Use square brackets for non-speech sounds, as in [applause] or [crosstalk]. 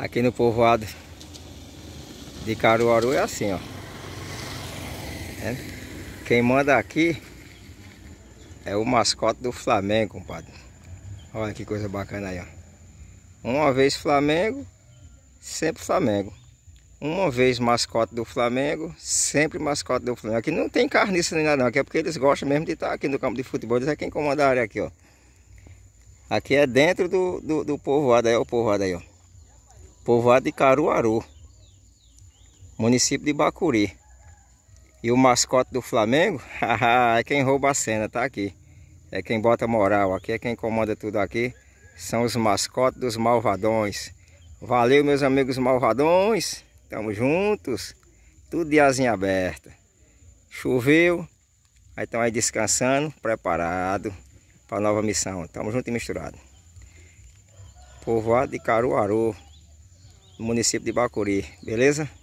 Aqui no povoado de Caruaru é assim, ó. É. Quem manda aqui é o mascote do Flamengo, compadre. Olha que coisa bacana aí, ó. Uma vez Flamengo, sempre Flamengo. Uma vez mascote do Flamengo, sempre mascote do Flamengo. Aqui não tem carniça nem nada não, aqui é porque eles gostam mesmo de estar aqui no campo de futebol. Eles é quem comanda a área aqui, ó. Aqui é dentro do, do, do povoado aí, é ó, o povoado aí, ó povoado de Caruaru, município de Bacuri. E o mascote do Flamengo, [laughs] ah, ah, é quem rouba a cena, tá aqui. É quem bota moral aqui, é quem comanda tudo aqui. São os mascotes dos malvadões. Valeu, meus amigos malvadões. Tamo juntos. Tudo de asinha aberta. Choveu. Aí estão aí descansando, preparado para nova missão. Tamo junto e misturado. Povoado de Caruaru município de Bacuri, beleza?